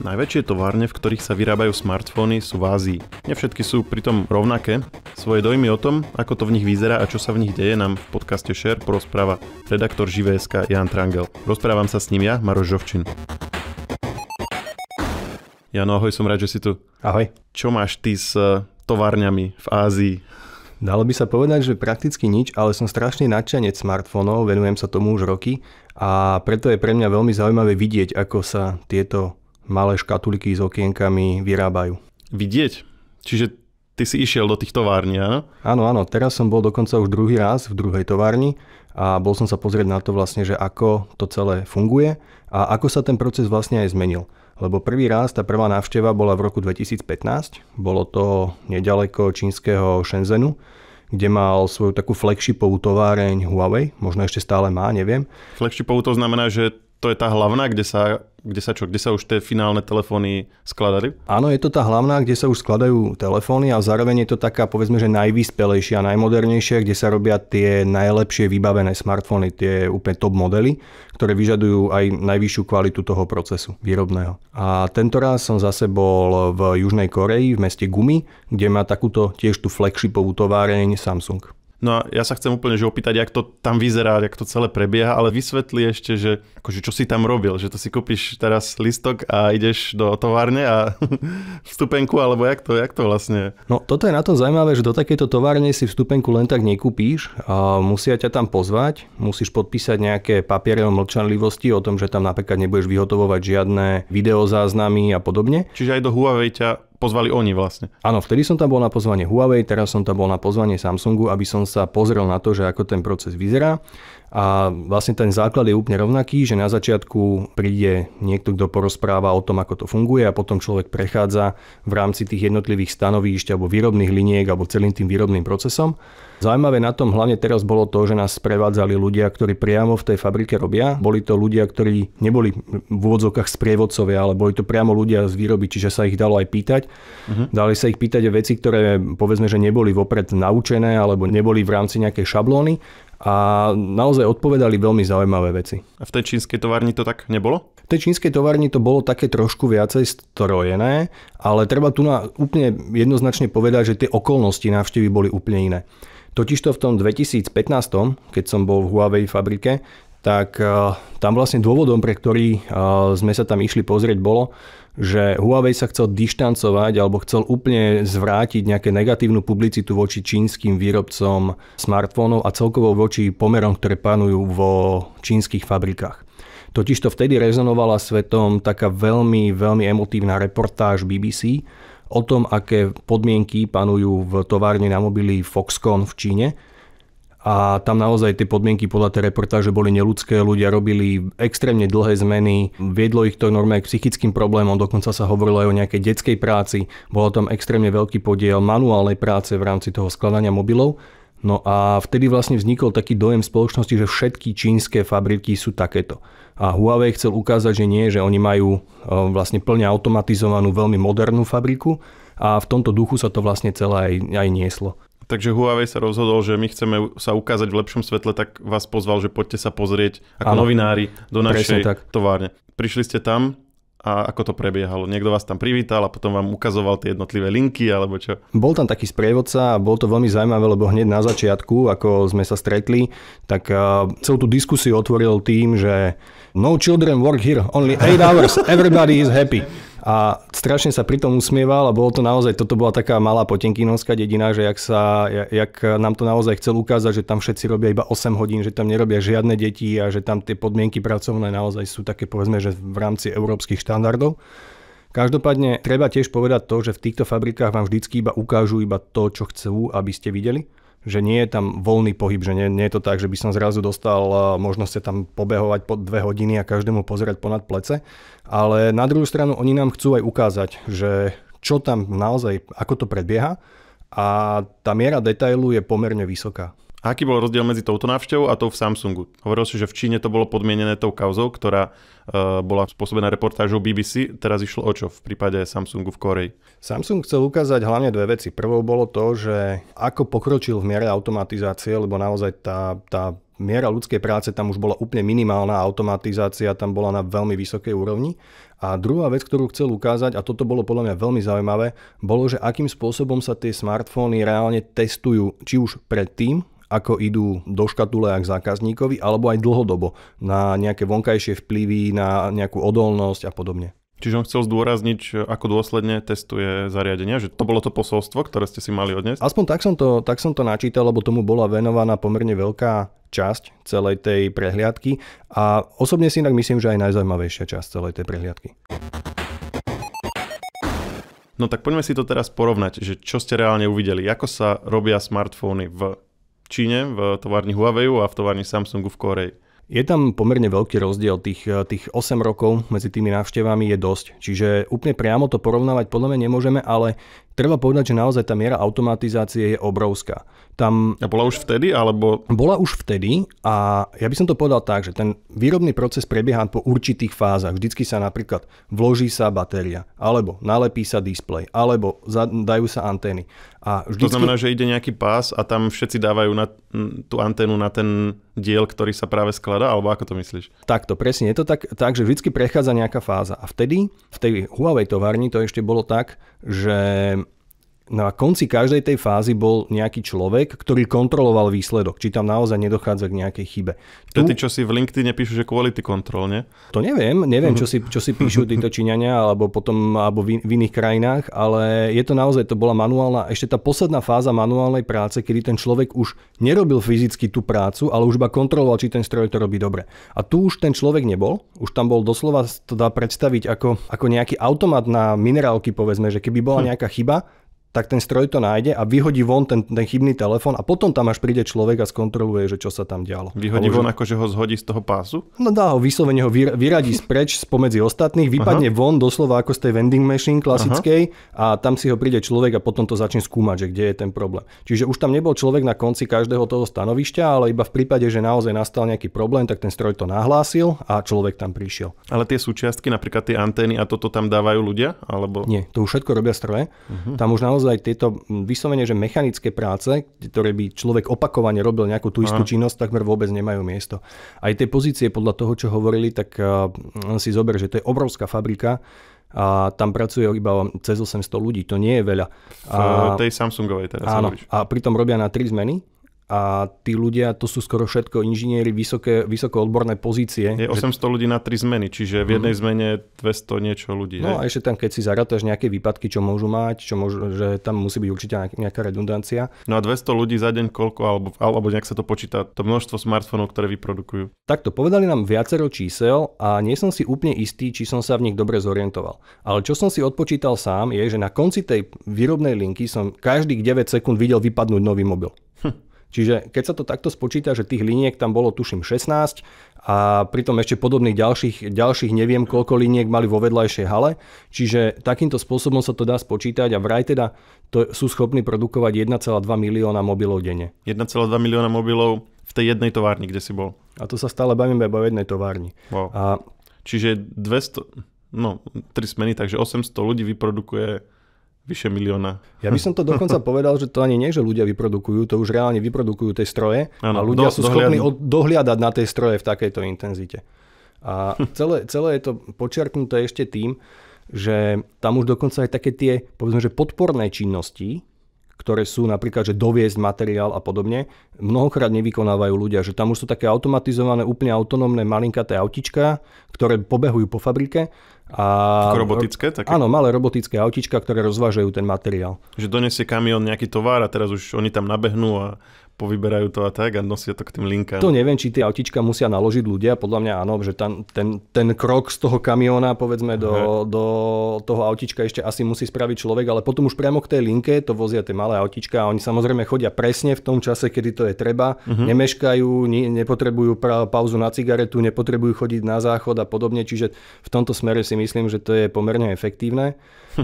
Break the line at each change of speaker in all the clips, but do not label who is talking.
Najväčšie továrne, v ktorých sa vyrábajú smartfóny, sú v Ázii. Nevšetky sú pritom rovnaké. Svoje dojmy o tom, ako to v nich vyzerá a čo sa v nich deje, nám v podcaste Share porozpráva redaktor Živé.sk Jan Trangel. Rozprávam sa s ním ja, Maroš Žovčin. Jano, ahoj, som rád, že si tu. Ahoj. Čo máš ty s eh, továrňami v Ázii? Dalo by sa povedať, že prakticky nič, ale
som strašný nadšenec smartfónov, venujem sa tomu už roky a preto je pre mňa veľmi zaujímavé vidieť, ako sa tieto malé škatuliky s okienkami vyrábajú. Vidieť?
Čiže ty si išiel do tých továrni, áno?
Áno, áno. Teraz som bol dokonca už druhý raz v druhej továrni a bol som sa pozrieť na to vlastne, že ako to celé funguje a ako sa ten proces vlastne aj zmenil. Lebo prvý raz, tá prvá návšteva bola v roku 2015, bolo to nedaleko čínskeho Shenzhenu, kde mal svoju takú flagshipovú továreň Huawei, možno ešte stále má, neviem.
Flagshipovú to znamená, že to je tá hlavná, kde sa, kde sa čo, kde sa už tie finálne telefóny skladali?
Áno, je to tá hlavná, kde sa už skladajú telefóny a zároveň je to taká, povedzme, že najvyspelejšia, najmodernejšia, kde sa robia tie najlepšie vybavené smartfóny, tie úplne top modely, ktoré vyžadujú aj najvyššiu kvalitu toho procesu výrobného. A tento raz som zase bol v Južnej Koreji, v meste Gumi, kde má takúto tiež tú flagshipovú továreň Samsung.
No a ja sa chcem úplne že opýtať, jak to tam vyzerá, jak to celé prebieha, ale vysvetli ešte, že akože čo si tam robil, že to si kúpiš teraz listok a ideš do továrne a vstupenku, alebo jak to, jak to vlastne
No toto je na to zaujímavé, že do takejto továrne si vstupenku len tak nekúpíš, a musia ťa tam pozvať, musíš podpísať nejaké papiere o mlčanlivosti o tom, že tam napríklad nebudeš vyhotovovať žiadne videozáznamy a podobne. Čiže aj do Huawei ťa pozvali oni vlastne. Áno, vtedy som tam bol na pozvanie Huawei, teraz som tam bol na pozvanie Samsungu, aby som sa pozrel na to, že ako ten proces vyzerá. A vlastne ten základ je úplne rovnaký, že na začiatku príde niekto, kto porozpráva o tom, ako to funguje a potom človek prechádza v rámci tých jednotlivých stanovíšť alebo výrobných liniek alebo celým tým výrobným procesom. Zaujímavé na tom hlavne teraz bolo to, že nás prevádzali ľudia, ktorí priamo v tej fabrike robia. Boli to ľudia, ktorí neboli v úvodzovkách sprievodcovia, ale boli to priamo ľudia z výroby, čiže sa ich dalo aj pýtať. Uh-huh. Dali sa ich pýtať o veci, ktoré povedzme, že neboli vopred naučené alebo neboli v rámci nejakej šablóny a naozaj odpovedali veľmi zaujímavé veci. A v tej čínskej továrni to tak nebolo? V tej čínskej továrni to bolo také trošku viacej strojené, ale treba tu na úplne jednoznačne povedať, že tie okolnosti návštevy boli úplne iné. Totižto v tom 2015, keď som bol v Huawei fabrike, tak e, tam vlastne dôvodom, pre ktorý e, sme sa tam išli pozrieť, bolo, že Huawei sa chcel dištancovať alebo chcel úplne zvrátiť nejaké negatívnu publicitu voči čínskym výrobcom smartfónov a celkovo voči pomerom, ktoré panujú vo čínskych fabrikách. Totižto vtedy rezonovala svetom taká veľmi, veľmi emotívna reportáž BBC o tom, aké podmienky panujú v továrne na mobily Foxconn v Číne a tam naozaj tie podmienky podľa tej reportáže boli neludské, ľudia robili extrémne dlhé zmeny, viedlo ich to normálne k psychickým problémom, dokonca sa hovorilo aj o nejakej detskej práci, bolo tam extrémne veľký podiel manuálnej práce v rámci toho skladania mobilov. No a vtedy vlastne vznikol taký dojem spoločnosti, že všetky čínske fabriky sú takéto. A Huawei chcel ukázať, že nie, že oni majú e, vlastne plne automatizovanú, veľmi modernú fabriku a v tomto duchu sa to vlastne celé aj, aj nieslo.
Takže Huawei sa rozhodol, že my chceme sa ukázať v lepšom svetle, tak vás pozval, že poďte sa pozrieť ako ano. novinári do našej tak. továrne. Prišli ste tam, a ako to prebiehalo? Niekto vás tam privítal a potom vám ukazoval tie jednotlivé linky alebo čo?
Bol tam taký sprievodca a bol to veľmi zaujímavé, lebo hneď na začiatku, ako sme sa stretli, tak eh, celú tú diskusiu otvoril tým, že no children work here, only 8 hours, everybody is happy a strašne sa pritom usmieval a bolo to naozaj, toto bola taká malá potenkinovská dedina, že jak, sa, jak nám to naozaj chcel ukázať, že tam všetci robia iba 8 hodín, že tam nerobia žiadne deti a že tam tie podmienky pracovné naozaj sú také povedzme, že v rámci európskych štandardov. Každopádne treba tiež povedať to, že v týchto fabrikách vám vždycky iba ukážu iba to, čo chcú, aby ste videli že nie je tam voľný pohyb, že nie, nie je to tak, že by som zrazu dostal eh, možnosť sa tam pobehovať po dve hodiny a každému pozerať ponad plece, ale na druhú stranu oni nám chcú aj ukázať, že čo tam naozaj, ako to prebieha a tá miera detailu je pomerne vysoká.
Aký bol rozdiel medzi touto návštevou a tou v Samsungu? Hovoril si, že v Číne to bolo podmienené tou kauzou, ktorá uh, bola spôsobená reportážou BBC. Teraz išlo o čo v prípade Samsungu v Koreji? Samsung
chcel ukázať hlavne dve veci. Prvou bolo to, že ako pokročil v miere automatizácie, lebo naozaj tá, tá miera ľudskej práce tam už bola úplne minimálna, automatizácia tam bola na veľmi vysokej úrovni. A druhá vec, ktorú chcel ukázať, a toto bolo podľa mňa veľmi zaujímavé, bolo, že akým spôsobom sa tie smartfóny reálne testujú, či už predtým, ako idú do škatule k zákazníkovi, alebo aj dlhodobo na nejaké vonkajšie vplyvy, na nejakú
odolnosť a podobne. Čiže on chcel zdôrazniť, ako dôsledne testuje zariadenia, že to bolo to posolstvo, ktoré ste si mali odniesť? Aspoň
tak som to, tak som to načítal, lebo tomu bola venovaná pomerne veľká časť celej tej prehliadky a osobne si inak myslím, že aj najzaujímavejšia časť
celej tej prehliadky. No tak poďme si to teraz porovnať, že čo ste reálne uvideli, ako sa robia smartfóny v Číne, v továrni Huawei a v továrni Samsungu v Koreji. Je tam pomerne veľký rozdiel, tých, eh, tých 8 rokov
medzi tými návštevami je dosť, čiže úplne priamo to porovnávať podľa mňa nemôžeme, ale treba povedať, že naozaj tá miera automatizácie je obrovská. Tam... A bola už vtedy? Alebo... Bola už vtedy a ja by som to povedal tak, že ten výrobný proces prebieha po určitých fázach. Vždycky sa napríklad vloží sa batéria, alebo nalepí sa displej, alebo dajú sa antény. A vždycky... To znamená,
že ide nejaký pás a tam všetci dávajú na tú anténu na ten diel, ktorý sa práve skladá, alebo ako to myslíš?
Takto, presne. Je to tak, tak že vždy prechádza nejaká fáza. A vtedy, v tej Huawei továrni to ešte bolo tak, že na no konci každej tej fázy bol nejaký človek, ktorý kontroloval výsledok, či tam naozaj nedochádza k nejakej chybe. To tu...
čo si v LinkedIn nepíšu, že quality control, nie? To neviem, neviem, čo mhm.
si, čo si píšu títo Číňania, alebo potom alebo v, v iných krajinách, ale je to naozaj, to bola manuálna, ešte tá posledná fáza manuálnej práce, kedy ten človek už nerobil fyzicky tú prácu, ale už iba kontroloval, či ten stroj to robí dobre. A tu už ten človek nebol, už tam bol doslova, to dá predstaviť ako, ako nejaký automat na minerálky, povedzme, že keby bola hm. nejaká chyba, tak ten stroj to nájde a vyhodí von ten, ten chybný telefón a potom tam až príde človek a skontroluje, že čo
sa tam dialo. Vyhodí von, akože ho zhodí z toho pásu?
No dá ho, vyslovene ho vyradí spreč spomedzi ostatných, vypadne Aha. von doslova ako z tej vending machine klasickej Aha. a tam si ho príde človek a potom to začne skúmať, že kde je ten problém. Čiže už tam nebol človek na konci každého toho stanovišťa, ale iba v prípade, že naozaj nastal nejaký problém, tak ten stroj to nahlásil a človek tam prišiel.
Ale tie súčiastky, napríklad tie antény a toto tam dávajú ľudia? Alebo...
Nie, to už všetko robia stroje. Uh-huh. Tam už naozaj naozaj tieto vyslovene, že mechanické práce, ktoré by človek opakovane robil nejakú tú istú Aha. činnosť, takmer vôbec nemajú miesto. Aj tie pozície podľa toho, čo hovorili, tak si zober, že to je obrovská fabrika, a tam pracuje iba cez 800 ľudí, to nie je veľa. V a, tej Samsungovej teraz. Áno, a pritom robia na tri zmeny a tí ľudia, to sú skoro všetko inžinieri, vysoké, vysoko odborné pozície. Je 800
že... ľudí na tri zmeny, čiže v jednej mm. zmene 200 niečo ľudí. No hej? a
ešte tam, keď si zarátaš nejaké výpadky, čo môžu mať, čo môžu, že tam musí byť určite nejaká redundancia.
No a 200 ľudí za deň koľko, alebo, alebo nejak sa to počíta, to množstvo smartfónov, ktoré vyprodukujú. Takto, povedali nám viacero čísel a nie som si úplne istý,
či som sa v nich dobre zorientoval. Ale čo som si odpočítal sám, je, že na konci tej výrobnej linky som každých 9 sekúnd videl vypadnúť nový mobil. Hm. Čiže keď sa to takto spočíta, že tých liniek tam bolo tuším 16 a pritom ešte podobných ďalších, ďalších neviem koľko liniek mali vo vedľajšej hale, čiže takýmto spôsobom sa to dá spočítať a vraj teda to sú schopní produkovať 1,2 milióna mobilov denne.
1,2 milióna mobilov v tej jednej továrni, kde si bol.
A to sa stále bavíme iba v jednej továrni.
Wow. A... Čiže 200, no 3 smeny, takže 800 ľudí vyprodukuje vyše milióna. Ja by som to dokonca
povedal, že to ani nie, že ľudia vyprodukujú, to už reálne vyprodukujú tie stroje ano, a ľudia do, sú schopní od, dohliadať na tie stroje v takejto intenzite. A celé, celé je to počiarknuté ešte tým, že tam už dokonca aj také tie, povedzme, že podporné činnosti, ktoré sú napríklad, že doviezť materiál a podobne, mnohokrát nevykonávajú ľudia, že tam už sú také automatizované, úplne autonómne malinkaté autička, ktoré pobehujú po
fabrike a, Ako robotické? Také? Áno, malé robotické autička, ktoré rozvážajú ten materiál. Že donesie kamión nejaký tovar a teraz už oni tam nabehnú a povyberajú to a tak a nosia to k tým linkám. To
neviem, či tie autička musia naložiť ľudia, podľa mňa áno, že ten, ten, ten krok z toho kamiona povedzme do, do toho autička ešte asi musí spraviť človek, ale potom už priamo k tej linke to vozia tie malé autička a oni samozrejme chodia presne v tom čase, kedy to je treba, uh-huh. nemeškajú, ni, nepotrebujú pra, pauzu na cigaretu, nepotrebujú chodiť na záchod a podobne, čiže v tomto smere si myslím, že to je pomerne efektívne.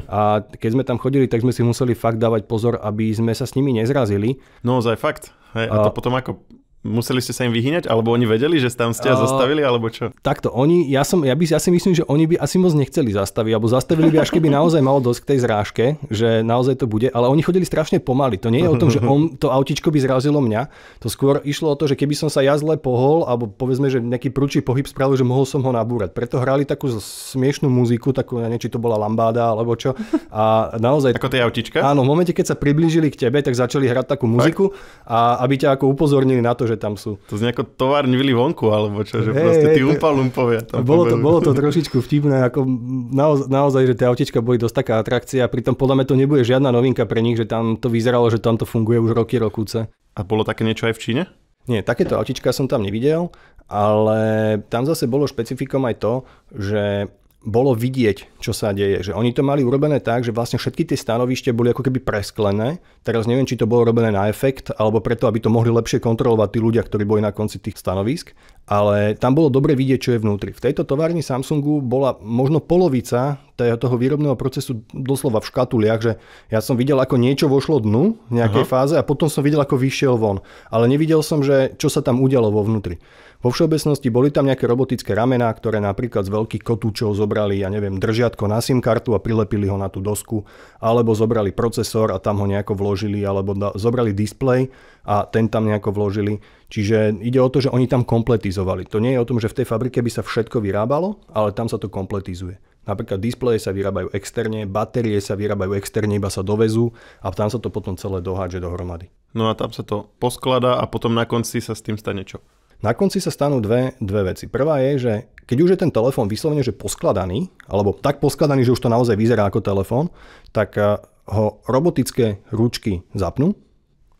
A keď sme tam chodili, tak sme si museli fakt
dávať pozor, aby sme sa s nimi nezrazili. No, za fakt. Hej, a to a, potom ako museli ste sa im vyhýňať, alebo oni vedeli, že tam ste a zastavili, alebo čo? Takto, oni, ja, som, ja, by, ja si myslím, že
oni by asi moc nechceli zastaviť, alebo zastavili by, až keby naozaj malo dosť k tej zrážke, že naozaj to bude, ale oni chodili strašne pomaly. To nie je o tom, že on, to autičko by zrazilo mňa, to skôr išlo o to, že keby som sa ja zle pohol, alebo povedzme, že nejaký prúčí pohyb spravil, že mohol som ho nabúrať. Preto hrali takú smiešnú muziku, takú, neviem, či to bola lambáda, alebo čo. A naozaj... Ako tie autička? Áno, v momente, keď sa priblížili k tebe, tak začali hrať takú muziku a aby ťa ako upozornili na to, že že tam sú.
To z nejako vili vonku, alebo čo, že hey, proste hey, tí umpalumpovia tam bolo to, bolo to
trošičku vtipné, ako naoz, naozaj, že tie autička boli dosť taká atrakcia, pritom podľa mňa to nebude žiadna novinka pre nich, že tam to vyzeralo, že tam to funguje už roky, rokúce. A bolo také niečo aj v Číne? Nie, takéto autička som tam nevidel, ale tam zase bolo špecifikom aj to, že bolo vidieť, čo sa deje. Že oni to mali urobené tak, že vlastne všetky tie stanovište boli ako keby presklené. Teraz neviem, či to bolo urobené na efekt, alebo preto, aby to mohli lepšie kontrolovať tí ľudia, ktorí boli na konci tých stanovisk ale tam bolo dobre vidieť, čo je vnútri. V tejto továrni Samsungu bola možno polovica toho výrobného procesu doslova v škatuliach, že ja som videl, ako niečo vošlo dnu v nejakej Aha. fáze a potom som videl, ako vyšiel von. Ale nevidel som, že čo sa tam udialo vo vnútri. Vo všeobecnosti boli tam nejaké robotické ramená, ktoré napríklad z veľkých kotúčov zobrali, ja neviem, držiatko na SIM kartu a prilepili ho na tú dosku, alebo zobrali procesor a tam ho nejako vložili, alebo da- zobrali displej a ten tam nejako vložili. Čiže ide o to, že oni tam kompletizovali. To nie je o tom, že v tej fabrike by sa všetko vyrábalo, ale tam sa to kompletizuje. Napríklad displeje sa vyrábajú externe, batérie sa vyrábajú externe, iba sa dovezú
a tam sa to potom celé dohádže dohromady. No a tam sa to poskladá a potom na konci sa s tým stane čo?
Na konci sa stanú dve, dve veci. Prvá je, že keď už je ten telefón vyslovene že poskladaný, alebo tak poskladaný, že už to naozaj vyzerá ako telefón, tak eh, ho robotické ručky zapnú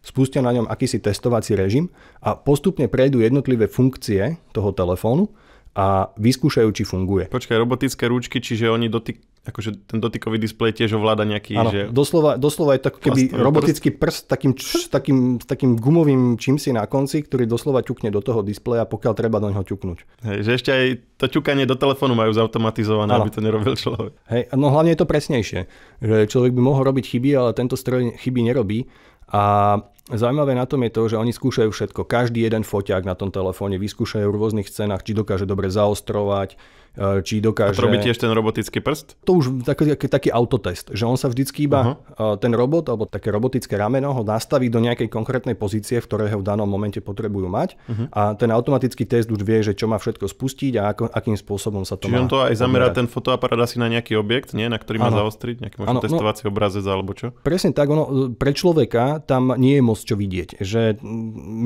spustia na ňom akýsi testovací režim a postupne prejdú jednotlivé funkcie toho telefónu a vyskúšajú, či funguje.
Počkaj, robotické ručky, čiže oni dotyk, akože ten dotykový displej tiež ovláda nejaký... Áno, že... doslova,
doslova je ako keby robotický prst, prst takým, čš, takým, takým gumovým čímsi na konci, ktorý doslova ťukne do toho displeja, pokiaľ treba do neho ťuknúť.
Hej, že ešte aj to ťukanie do telefónu majú zautomatizované, ano. aby to nerobil človek.
Hej, no hlavne je to presnejšie, že človek by mohol robiť chyby, ale tento stroj chyby nerobí a Zaujímavé na tom je to, že oni skúšajú všetko. Každý jeden foťák na tom telefóne vyskúšajú v rôznych cenách, či dokáže dobre zaostrovať, Eh, či dokáže... A robí tiež
ten robotický prst?
To už taký, taký autotest, že on sa vždycky iba uh-huh. ten robot alebo také robotické rameno ho nastaví do nejakej konkrétnej pozície, v ktorej ho v danom momente potrebujú mať uh-huh. a ten automatický test už vie, že čo má všetko spustiť a ako, akým spôsobom sa to Čiže má on to aj zamerá ten
fotoaparát asi na nejaký objekt, nie? na ktorý má ano. zaostriť, nejaký možno ano, no- testovací no, obrazec alebo čo?
Presne tak, ono, eh, pre človeka tam nie je moc čo vidieť. Že, mm,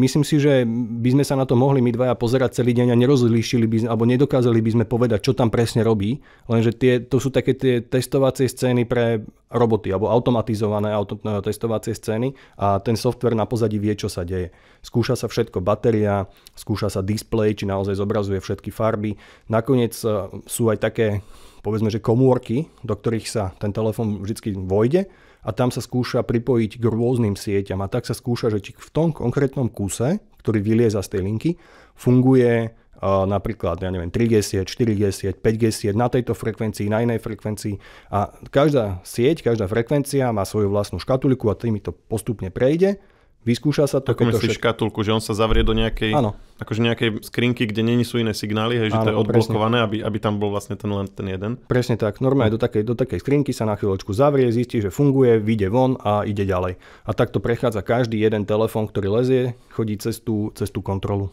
myslím si, že by sme sa na to mohli my dvaja pozerať celý deň a nerozlíšili by, sme alebo nedokázali by sme povedať, čo tam presne robí, lenže tie, to sú také tie testovacie scény pre roboty alebo automatizované auto, e, testovacie scény a ten software na pozadí vie, čo sa deje. Skúša sa všetko, batéria, skúša sa display, či naozaj zobrazuje všetky farby. Nakoniec e, sú aj také, povedzme, že komórky, do ktorých sa ten telefón vždy vojde a tam sa skúša pripojiť k rôznym sieťam a tak sa skúša, že či v tom konkrétnom kuse, ktorý vylieza z tej linky, funguje Eh, napríklad, ja neviem, 3G sieť, 4G sieť, 5G sieť na tejto frekvencii, na inej frekvencii a každá sieť, každá frekvencia má svoju vlastnú škatuliku a tými to postupne prejde. Vyskúša sa to. Ako myslíš
všet... škatulku, že on sa zavrie do nejakej, ano. akože nejakej skrinky, kde není sú iné signály, hej, že ano, to je odblokované, aby, aby, tam bol vlastne ten len ten jeden?
Presne tak. Normálne hm. do takej, do takej skrinky sa na chvíľočku zavrie, zistí, že funguje, vyjde von a ide ďalej. A takto prechádza každý jeden telefón, ktorý lezie, chodí cez tú, cez tú kontrolu.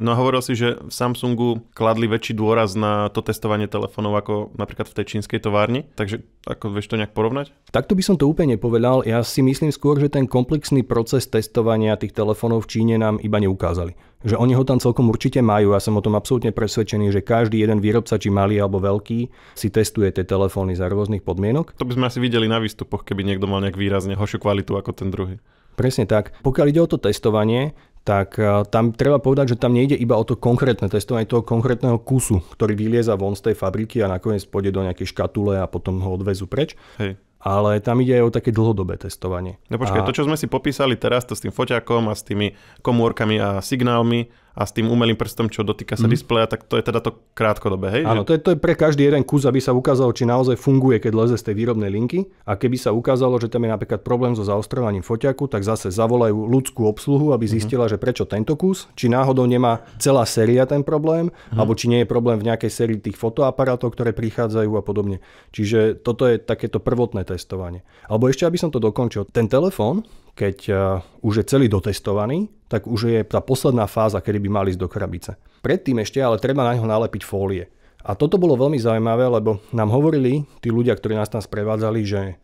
No a hovoril si, že v Samsungu kladli väčší dôraz na to testovanie telefónov ako napríklad v tej čínskej továrni, takže ako vieš to nejak porovnať?
Takto by som to úplne nepovedal. Ja si myslím skôr, že ten komplexný proces testovania tých telefónov v Číne nám iba neukázali. Že oni ho tam celkom určite majú. Ja som o tom absolútne presvedčený, že každý jeden výrobca, či malý alebo veľký, si testuje tie telefóny za rôznych podmienok. To by sme asi
videli na výstupoch, keby niekto mal nejak výrazne horšiu kvalitu ako ten druhý.
Presne tak. Pokiaľ ide o to testovanie, tak e, tam treba povedať, že tam nejde iba o to konkrétne testovanie toho konkrétneho kusu, ktorý vylieza von z tej fabriky a nakoniec pôjde do nejakej škatule a potom ho odvezú preč. Hej. Ale tam ide aj o také dlhodobé testovanie. No počkaj, a... to
čo sme si popísali teraz, to s tým foťakom a s tými komórkami a signálmi a s tým umelým prstom, čo dotýka sa mm. displeja, tak to je teda to krátkodobé, hej? Áno, to
je, to je pre každý jeden kus, aby sa ukázalo, či naozaj funguje, keď leze z tej výrobnej linky. A keby sa ukázalo, že tam je napríklad problém so zaostrovaním foťaku, tak zase zavolajú ľudskú obsluhu, aby mhm. zistila, mm. že prečo tento kus, či náhodou nemá celá séria ten problém, mm. alebo či nie je problém v nejakej sérii tých fotoaparátov, ktoré prichádzajú a podobne. Čiže toto je takéto prvotné testovanie. Alebo ešte, aby som to dokončil, ten telefón, keď e, už je celý dotestovaný, tak už je tá posledná fáza, kedy by mal ísť do krabice. Predtým ešte ale treba na neho nalepiť fólie. A toto bolo veľmi zaujímavé, lebo nám hovorili tí ľudia, ktorí nás tam sprevádzali, že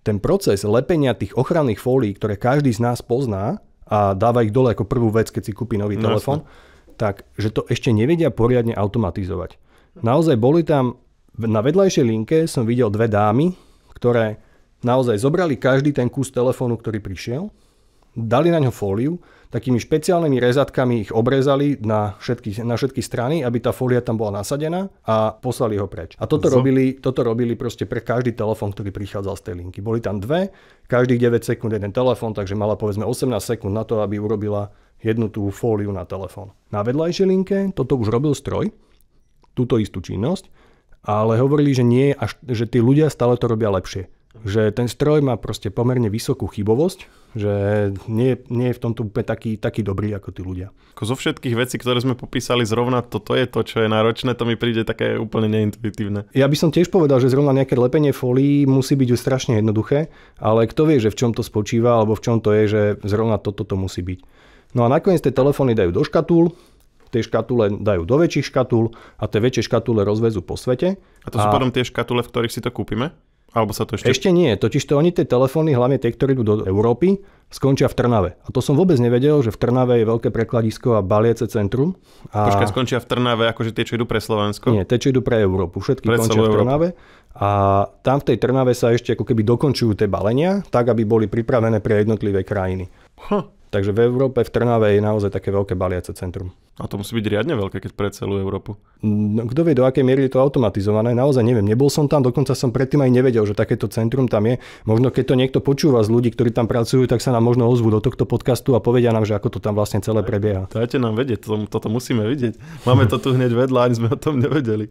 ten proces lepenia tých ochranných fólií, ktoré každý z nás pozná a dáva ich dole ako prvú vec, keď si kúpi nový no, telefón, tak že to ešte nevedia poriadne automatizovať. Naozaj boli tam, na vedľajšej linke som videl dve dámy, ktoré naozaj zobrali každý ten kus telefónu, ktorý prišiel, dali na ňo fóliu, takými špeciálnymi rezatkami ich obrezali na všetky, na všetky strany, aby tá fólia tam bola nasadená a poslali ho preč. A toto, robili, toto robili proste pre každý telefón, ktorý prichádzal z tej linky. Boli tam dve, každých 9 sekúnd jeden telefón, takže mala povedzme 18 sekúnd na to, aby urobila jednu tú fóliu na telefón. Na vedľajšej linke toto už robil stroj, túto istú činnosť, ale hovorili, že nie, až, že tí ľudia stále to robia lepšie že ten stroj má proste pomerne vysokú chybovosť, že nie, nie je v tomto úplne taký, taký dobrý ako tí ľudia.
Ako zo všetkých vecí, ktoré sme popísali, zrovna toto je to, čo je náročné, to mi príde také úplne neintuitívne.
Ja by som tiež povedal, že zrovna nejaké lepenie folií musí byť už strašne jednoduché, ale kto vie, že v čom to spočíva, alebo v čom to je, že zrovna toto to musí byť. No a nakoniec tie telefóny dajú do škatúl, tie škatule dajú do väčších škatúl a tie väčšie škatule rozvezú po svete.
A to sú a... potom tie škatule, v ktorých si to kúpime? Alebo sa to ešte... Ešte
nie, totiž to oni tie telefóny, hlavne tie, ktoré idú do Európy, skončia v Trnave. A to som vôbec nevedel, že v Trnave je veľké prekladisko a baliece centrum. A... Počkaj,
skončia v Trnave, akože tie, čo idú pre Slovensko? Nie, tie, čo idú pre Európu. Všetky pre končia v Trnave.
A tam v tej Trnave sa ešte ako keby dokončujú tie balenia, tak aby boli pripravené pre jednotlivé krajiny. Huh. Takže v Európe, v Trnave je naozaj také veľké baliace centrum.
A to musí byť riadne veľké, keď pre celú Európu.
Mm, no, kto vie, do akej miery je to automatizované, naozaj neviem. Nebol som tam, dokonca som predtým aj nevedel, že takéto centrum tam je. Možno keď to niekto počúva z ľudí, ktorí tam pracujú, tak sa nám možno ozvu do tohto podcastu a povedia nám, že ako to tam vlastne celé prebieha.
Dajte nám vedieť, to, toto musíme vidieť. Máme to tu hneď vedľa, ani sme o tom nevedeli.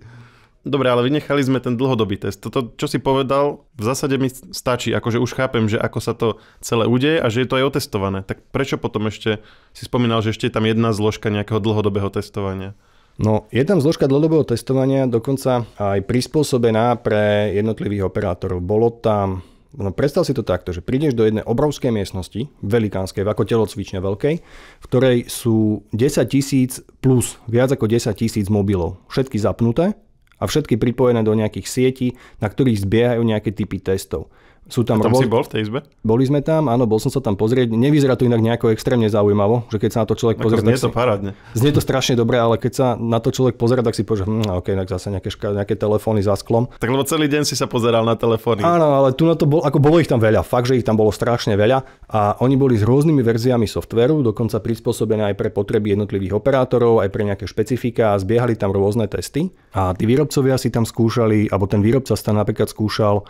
Dobre, ale vynechali sme ten dlhodobý test. Toto, čo si povedal, v zásade mi stačí. Akože už chápem, že ako sa to celé udeje a že je to aj otestované. Tak prečo potom ešte si spomínal, že ešte je tam jedna zložka nejakého dlhodobého testovania?
No, je tam zložka dlhodobého testovania dokonca aj prispôsobená pre jednotlivých operátorov. Bolo tam No predstav si to takto, že prídeš do jednej obrovskej miestnosti, velikánskej, ako telocvične veľkej, v ktorej sú 10 tisíc plus, viac ako 10 tisíc mobilov, všetky zapnuté a všetky pripojené do nejakých sietí, na ktorých zbiehajú nejaké typy testov. Sú tam a tam roz... si bol v tej izbe? Boli sme tam, áno, bol som sa tam pozrieť. Nevyzerá to inak nejako extrémne zaujímavo, že keď sa na to človek no, pozrie... Akože znie to si... parádne. Znie to strašne dobre, ale keď sa na to človek pozrie, tak si povie, hm, ok, tak zase nejaké, ška... nejaké telefóny za sklom.
Tak lebo celý deň si sa pozeral na telefóny. Áno,
ale tu na to bol, ako bolo ich tam veľa, fakt, že ich tam bolo strašne veľa a oni boli s rôznymi verziami softveru, dokonca prispôsobené aj pre potreby jednotlivých operátorov, aj pre nejaké špecifika a zbiehali tam rôzne testy. A tí výrobcovia si tam skúšali, alebo ten výrobca sa tam napríklad skúšal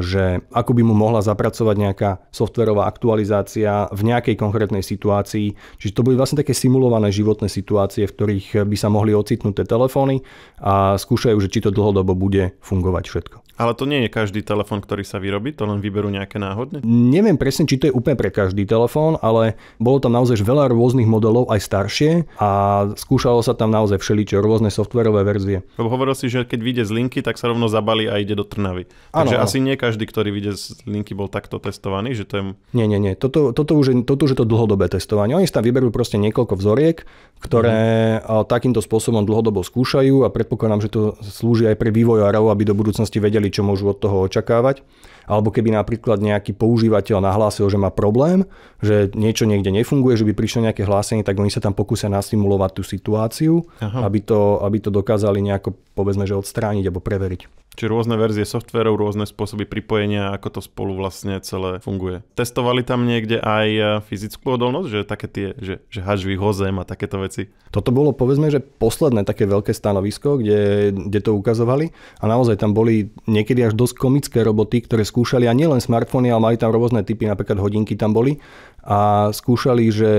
že ako by mu mohla zapracovať nejaká softverová aktualizácia v nejakej konkrétnej situácii. Čiže to boli vlastne také simulované životné situácie, v ktorých by sa mohli ocitnúť tie telefóny a skúšajú, že či to dlhodobo bude fungovať všetko.
Ale to nie je každý telefón, ktorý sa vyrobí, to len vyberú nejaké náhodne?
Neviem presne, či to je úplne pre každý telefón, ale bolo tam naozaj veľa rôznych modelov, aj staršie a skúšalo sa tam naozaj všeličo, rôzne softverové verzie.
Lebo hovoril si, že keď vyjde z linky, tak sa rovno zabali a ide do Trnavy. Takže ano, asi nie každý, ktorý vyjde z linky, bol takto testovaný, že to je...
Nie, nie, nie. Toto, toto, už, je, toto už je to dlhodobé testovanie. Oni si tam vyberú proste niekoľko vzoriek, ktoré mhm. takýmto spôsobom dlhodobo skúšajú a predpokladám, že to slúži aj pre vývojárov, aby do budúcnosti vedeli vedeli, čo môžu od toho očakávať. Alebo keby napríklad nejaký používateľ nahlásil, že má problém, že niečo niekde nefunguje, že by prišlo nejaké hlásenie, tak oni sa tam pokúsia nasimulovať tú situáciu, aby to, aby to dokázali nejako, povedzme, že odstrániť alebo preveriť.
Čiže rôzne verzie softverov, rôzne spôsoby pripojenia, ako to spolu vlastne celé funguje. Testovali tam niekde aj e, fyzickú odolnosť, že také tie, že, že hažvy hozem a takéto veci.
Toto bolo povedzme, že posledné také veľké stanovisko, kde, kde to ukazovali a naozaj tam boli niekedy až dosť komické roboty, ktoré skúšali a nielen smartfóny, ale mali tam rôzne typy, napríklad hodinky tam boli a skúšali, že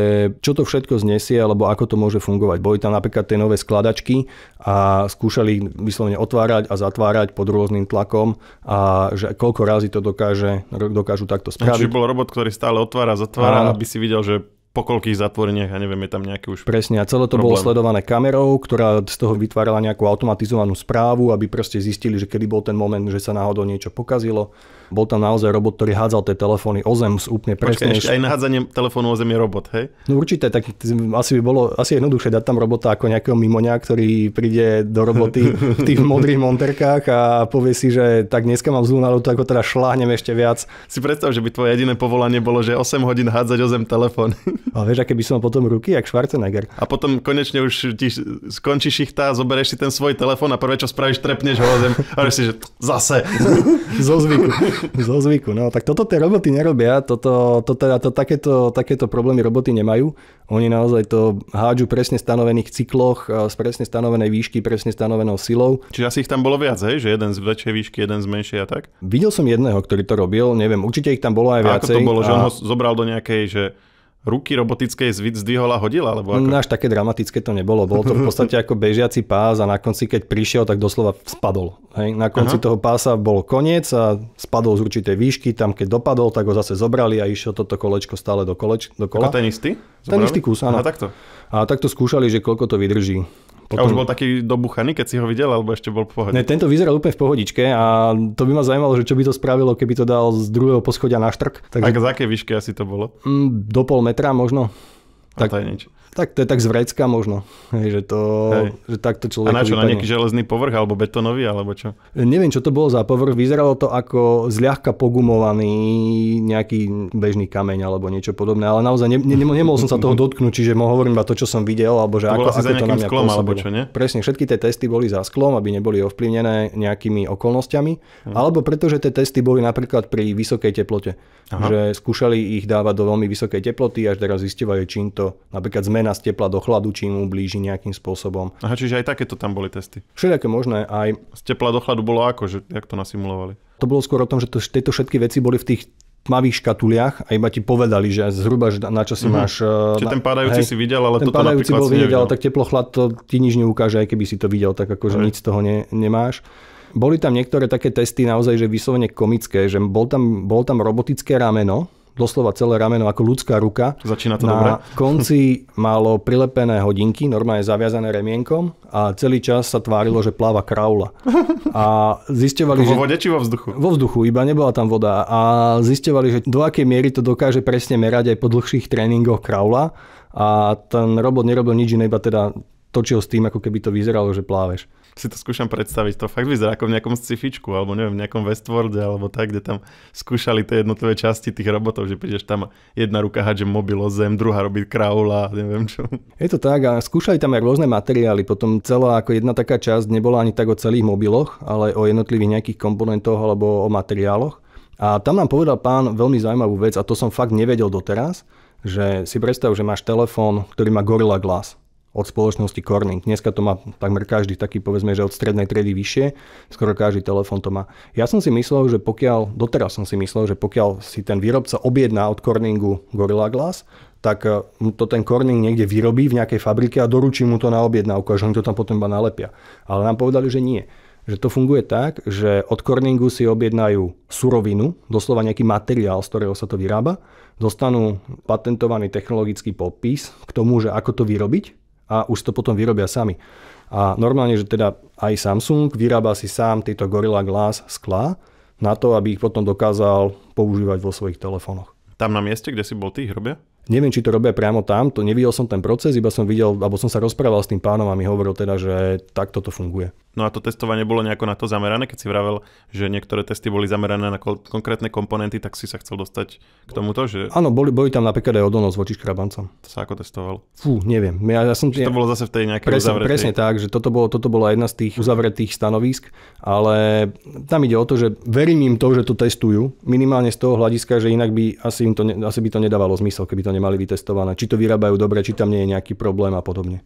čo to všetko znesie alebo ako to môže fungovať. Boli tam napríklad tie nové skladačky a skúšali ich vyslovene otvárať a zatvárať pod rôznym tlakom a že koľko razy to dokáže, dokážu takto spraviť. Čiže
bol robot, ktorý stále otvára a zatvára, a... aby si videl, že po koľkých zatvoreniach, ja neviem, je tam nejaký už Presne, a celé to problém. bolo sledované
kamerou, ktorá z toho vytvárala nejakú automatizovanú správu, aby proste zistili, že kedy bol ten moment, že sa náhodou niečo pokazilo bol tam naozaj robot, ktorý hádzal tie telefóny o zem úplne presne. Počkej, aj
nahádzanie telefónu o zem je robot, hej?
No určite, tak asi by bolo asi jednoduchšie dať tam robota ako nejakého mimoňa, ktorý príde do roboty v tých modrých monterkách a povie si, že tak dneska mám zlú náladu, tak ho teda šláhnem
ešte viac. Si predstav, že by tvoje jediné povolanie bolo, že 8 hodín hádzať o zem telefón.
A vieš, aké by som potom ruky, jak Schwarzenegger.
A potom konečne už ti skončí šichta, zoberieš si ten svoj telefón a prvé, čo spravíš, trepneš ho o zem a si, že zase.
Zo zvyku. zo zvyku. No, tak toto tie roboty nerobia, toto, to, teda, to, takéto, takéto problémy roboty nemajú. Oni naozaj to hádžu presne stanovených cykloch, e, z presne stanovenej výšky, presne stanovenou silou.
Čiže asi ich tam bolo viac, hej? že jeden z väčšej výšky, jeden z menšej a tak?
Videl som jedného, ktorý to robil, neviem, určite ich tam bolo aj viac. ako to bolo, a... že on ho
zobral do nejakej, že ruky robotickej zvit zdvihol a hodil? Alebo ako? Mm,
až také dramatické to nebolo. Bolo to v podstate ako bežiaci pás a na konci, keď prišiel, tak doslova spadol. Hej. Na konci Aha. toho pása bol koniec a spadol z určitej výšky. Tam, keď dopadol, tak ho zase zobrali a išlo toto kolečko stále do, koleč, do kola. Ako ten istý?
Zobrali? Ten istý kus, áno. A takto?
A takto skúšali, že koľko to vydrží. Potom... A už bol
taký dobuchaný, keď si ho videl, alebo ešte bol v pohode? Ne,
tento vyzeral úplne v pohodičke a to by ma zaujímalo, že čo by to spravilo, keby to dal z druhého poschodia na štrk. Takže... Tak z
aké výšky asi to bolo?
Mm, do pol metra možno tak, to je nič. Tak to je tak z vrecka možno, že, to, Hej. že takto človek... A na čo, vypadne. na nejaký
železný povrch alebo betonový alebo čo?
E, neviem, čo to bolo za povrch. Vyzeralo to ako zľahka pogumovaný nejaký bežný kameň alebo niečo podobné, ale naozaj ne, ne, nemohol som sa toho dotknúť, čiže mohol hovorím iba to, čo som videl, alebo že to ako, ako za to na mňa sklom, alebo čo, nie? Presne, všetky tie testy boli za sklom, aby neboli ovplyvnené nejakými okolnostiami, hmm. alebo pretože tie testy boli napríklad pri vysokej teplote. Aha. Že skúšali ich dávať do veľmi vysokej teploty, až teraz zistívajú, čím to napríklad zmena z tepla do chladu, či mu blíži nejakým spôsobom.
Aha, čiže aj takéto tam boli testy. Všelijaké možné aj... Z tepla do chladu bolo ako, že, jak to nasimulovali?
To bolo skôr o tom, že to, tieto všetky veci boli v tých tmavých škatuliach a iba ti povedali, že zhruba že na čo si mm-hmm. máš... Eh, čiže na, ten padajúci hej, si videl, ale ten toto padajúci bol vidieť, ale tak teplo chlad to ti nič neukáže, aj keby si to videl, tak akože nič z toho ne, nemáš. Boli tam niektoré také testy naozaj, že vyslovene komické, že bol tam, bol tam robotické rameno, doslova celé rameno ako ľudská ruka.
Začína to na dobre.
konci malo prilepené hodinky, normálne zaviazané remienkom a celý čas sa tvárilo, že pláva kraula. A zistevali, že... Vo vode či vo vzduchu? Vo vzduchu, iba nebola tam voda. A zistevali, že do akej miery to dokáže presne merať aj po dlhších tréningoch kraula.
A ten robot nerobil nič iné, iba teda točil s tým, ako keby to vyzeralo, že pláveš si to skúšam predstaviť. To fakt vyzerá ako v nejakom scifičku, alebo neviem, v nejakom Westworlde, alebo tak, kde tam skúšali tie jednotlivé časti tých robotov, že prídeš tam jedna ruka hádže mobil o zem, druhá robí kraula, neviem čo.
Je to tak a skúšali tam aj rôzne materiály. Potom celá ako jedna taká časť nebola ani tak o celých mobiloch, ale o jednotlivých nejakých komponentoch alebo o materiáloch. A tam nám povedal pán veľmi zaujímavú vec a to som fakt nevedel doteraz, že si predstav, že máš telefón, ktorý má Gorilla Glass od spoločnosti Corning. Dneska to má takmer každý taký, povedzme, že od strednej triedy vyššie, skoro každý telefón to má. Ja som si myslel, že pokiaľ, doteraz som si myslel, že pokiaľ si ten výrobca objedná od Corningu Gorilla Glass, tak eh, to ten Corning niekde vyrobí v nejakej fabrike a doručí mu to na objednávku a že oni to tam potom iba nalepia. Ale nám povedali, že nie že to funguje tak, že od Corningu si objednajú surovinu, doslova nejaký materiál, z ktorého sa to vyrába, dostanú patentovaný technologický popis k tomu, že ako to vyrobiť a už to potom vyrobia sami. A normálne, že teda aj Samsung vyrába si sám tieto Gorilla Glass skla, na to, aby ich potom dokázal používať vo svojich telefónoch.
Tam na mieste, kde si bol, ty robia?
Neviem, či to robia priamo tam, to nevidel som ten proces, iba som videl, alebo som sa rozprával s tým pánom a mi hovoril teda, že takto to funguje.
No a to testovanie bolo nejako na to zamerané, keď si vravel, že niektoré testy boli zamerané na konkrétne komponenty, tak si sa chcel dostať k tomuto, že... Áno, boli,
boli tam napríklad aj odolnosť voči škrabancom. To sa ako testoval. Fú, neviem. Ja, ja
som... Či to bolo zase v tej nejakej presne, uzavretej... Presne
tak, že toto, bolo, toto bola jedna z tých uzavretých stanovísk, ale tam ide o to, že verím im to, že to testujú, minimálne z toho hľadiska, že inak by asi, im to, ne, asi by to nedávalo zmysel, keby to nemali vytestované. Či to vyrábajú dobre, či tam nie je nejaký problém a podobne.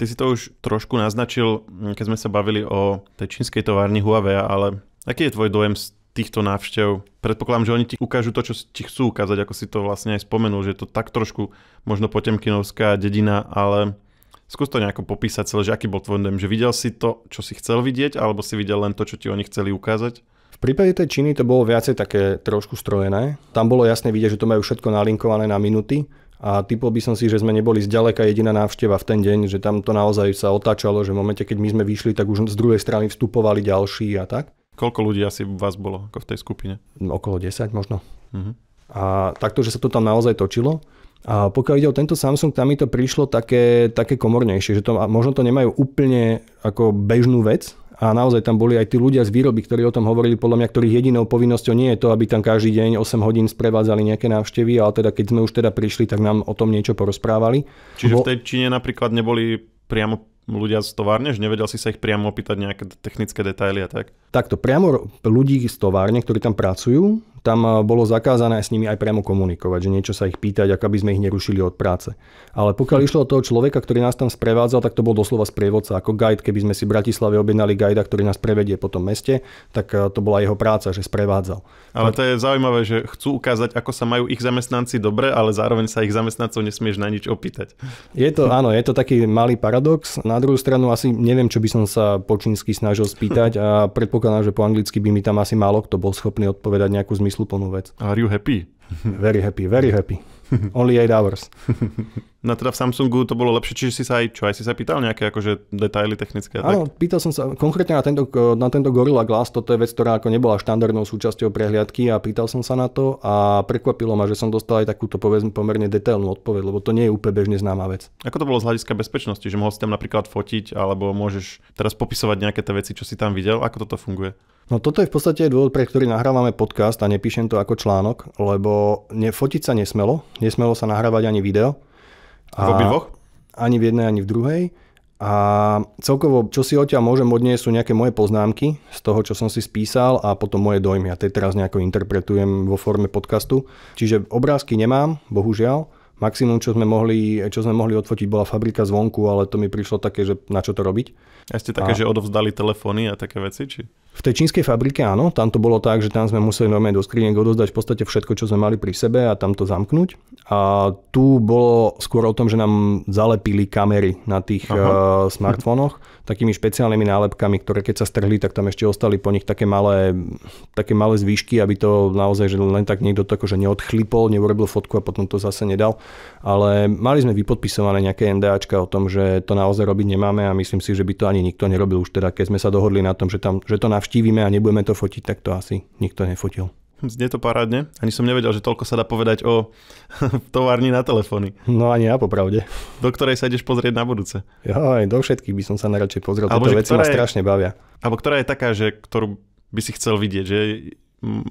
Ty si to už trošku naznačil, mm, keď sme sa bavili o tej čínskej továrni Huawei, ale aký je tvoj dojem z týchto návštev? Predpokladám, že oni ti ukážu to, čo ti chcú ukázať, ako si to vlastne aj spomenul, že je to tak trošku možno potemkinovská dedina, ale skús to nejako popísať celé, že aký bol tvoj dojem, že videl si to, čo si chcel vidieť, alebo si videl len to, čo ti oni chceli ukázať?
V prípade tej Číny to bolo viacej také trošku strojené. Tam bolo jasne vidieť, že to majú všetko nalinkované na minuty, a typol by som si, že sme neboli zďaleka jediná návšteva v ten deň, že tam to naozaj sa otáčalo, že v momente, keď my sme vyšli, tak už z druhej strany vstupovali ďalší a tak. Koľko ľudí asi
vás bolo ako v tej skupine?
No, okolo 10 možno. Uh-huh. A takto, že sa to tam naozaj točilo. A pokiaľ ide o tento Samsung, tam mi to prišlo také, také komornejšie, že to, možno to nemajú úplne ako bežnú vec, a naozaj tam boli aj tí ľudia z výroby, ktorí o tom hovorili, podľa mňa, ktorých jedinou povinnosťou nie je to, aby tam každý deň 8 hodín sprevádzali nejaké návštevy, ale teda keď sme už teda prišli, tak nám o tom niečo porozprávali.
Čiže Bo... v tej Číne napríklad neboli priamo ľudia z továrne, že nevedel si sa ich priamo opýtať nejaké technické detaily a tak? Takto, priamo
ľudí z továrne, ktorí tam pracujú, tam eh, bolo zakázané s nimi aj priamo komunikovať, že niečo sa ich pýtať, ak aby sme ich nerušili od práce. Ale pokiaľ išlo o toho človeka, ktorý nás tam sprevádzal, tak to bol doslova sprievodca ako guide. Keby sme si v Bratislave objednali guida, ktorý nás prevedie po tom meste, tak eh, to bola jeho práca, že sprevádzal.
Ale to je zaujímavé, že chcú ukázať, ako sa majú ich zamestnanci dobre, ale zároveň sa ich zamestnancov nesmieš na nič opýtať.
Je to, áno, je to taký malý paradox. Na druhú stranu asi neviem, čo by som sa po čínsky snažil spýtať a predpokladám, že po anglicky by mi tam asi málo kto bol schopný odpovedať nejakú zmysl zmysluplnú vec. Are you happy? Very happy, very happy. Only 8 hours.
No teda v Samsungu to bolo lepšie, čiže si sa aj, čo, aj si sa pýtal nejaké akože detaily technické? Áno,
pýtal som sa konkrétne na tento, eh, na tento Gorilla Glass, toto je vec, ktorá ako nebola štandardnou súčasťou prehliadky a pýtal som sa na to a prekvapilo ma, že som dostal aj takúto povedzme pomerne detailnú odpoveď, lebo to nie je úplne bežne známa vec.
Ako to bolo z hľadiska bezpečnosti, že mohol si tam napríklad fotiť alebo môžeš teraz popisovať nejaké tie veci, čo si tam videl, ako toto funguje?
No toto je v podstate dôvod, pre ktorý nahrávame podcast a nepíšem to ako článok, lebo fotiť sa nesmelo, nesmelo sa nahrávať ani video. A v obidvoch? Ani v jednej, ani v druhej. A celkovo, čo si odtiaľ môžem odniesť, sú nejaké moje poznámky z toho, čo som si spísal a potom moje dojmy. Ja tie teraz nejako interpretujem vo forme podcastu. Čiže obrázky nemám, bohužiaľ. Maximum, čo sme, mohli, čo sme mohli odfotiť, bola fabrika zvonku, ale to mi prišlo
také, že na čo to robiť. A ste také, a... že odovzdali telefóny a také veci? Či?
V tej čínskej fabrike áno, tam to bolo tak, že tam sme museli normálne do skrinek odozdať v podstate všetko, čo sme mali pri sebe a tam to zamknúť. A tu bolo skôr o tom, že nám zalepili kamery na tých Aha. uh, smartfónoch takými špeciálnymi nálepkami, ktoré keď sa strhli, tak tam ešte ostali po nich také malé, také malé zvýšky, aby to naozaj že len tak niekto to akože neodchlipol, neurobil fotku a potom to zase nedal. Ale mali sme vypodpisované nejaké NDAčka o tom, že to naozaj robiť nemáme a myslím si, že by to ani nikto nerobil už teda, keď sme sa dohodli na tom, že, tam, že to navštívime navštívime a nebudeme to fotiť,
tak to asi nikto nefotil. Znie to parádne. Ani som nevedel, že toľko sa dá povedať o továrni na telefóny. No ani ja popravde. Do ktorej sa ideš pozrieť na budúce? Jo, aj
do všetkých by som sa najradšej pozrel. Alebo veci ma strašne bavia.
Alebo ktorá je taká, že ktorú by si chcel vidieť, že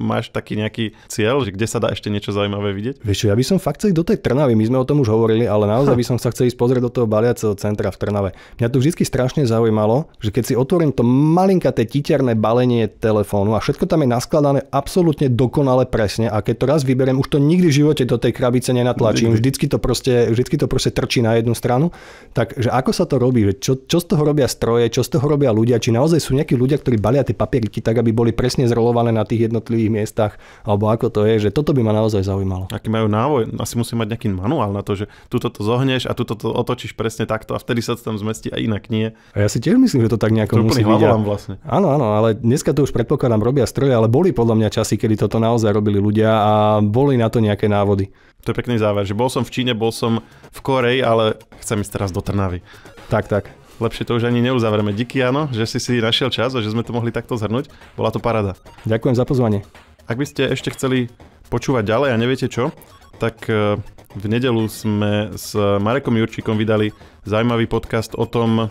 máš taký nejaký cieľ, že kde sa dá ešte niečo zaujímavé vidieť?
Vieš ja by som fakt chcel ísť do tej Trnavy, my sme o tom už hovorili, ale naozaj by som sa chcel ísť pozrieť do toho baliaceho centra v Trnave. Mňa to vždy strašne zaujímalo, že keď si otvorím to malinkaté titiarné balenie telefónu a všetko tam je naskladané absolútne dokonale presne a keď to raz vyberiem, už to nikdy v živote do tej krabice nenatlačím, vždycky to proste, vždycky to proste trčí na jednu stranu. Tak že ako sa to robí, že čo, čo z toho robia stroje, čo z toho robia ľudia, či naozaj sú nejakí ľudia, ktorí balia tie papieriky tak, aby boli presne
zrolované na tých jedno jednotlivých miestach, alebo ako to je, že toto by ma naozaj zaujímalo. Aký majú návoj, asi musí mať nejaký manuál na to, že tu to zohneš a tu to otočíš presne takto a vtedy sa to tam zmestí a inak nie.
A ja si tiež myslím, že to tak nejako to musí byť. vlastne. Áno, áno, ale dneska to už predpokladám robia stroje, ale boli podľa mňa časy, kedy toto naozaj robili ľudia a boli na to nejaké návody. To je
pekný záver, že bol som v Číne, bol som v Koreji, ale chcem ísť teraz do Trnavy. Tak, tak lepšie to už ani neuzavrieme. Díky, áno, že si si našiel čas a že sme to mohli takto zhrnúť. Bola to parada. Ďakujem za pozvanie. Ak by ste ešte chceli počúvať ďalej a neviete čo, tak e, v nedelu sme s Marekom Jurčíkom vydali zaujímavý podcast o tom,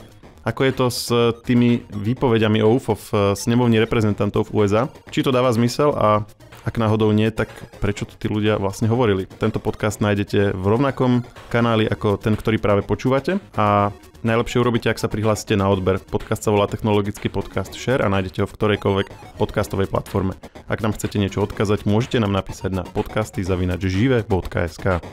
ako je to s tými výpovediami o UFO v e, snemovni reprezentantov v USA. Či to dáva zmysel a ak náhodou nie, tak prečo to tí ľudia vlastne hovorili? Tento podcast nájdete v rovnakom kanáli ako ten, ktorý práve počúvate a Najlepšie urobíte, ak sa prihlásite na odber. Podcast sa volá Technologický podcast Share a nájdete ho v ktorejkoľvek podcastovej platforme. Ak nám chcete niečo odkazať, môžete nám napísať na podcasty zavinačžive.sk.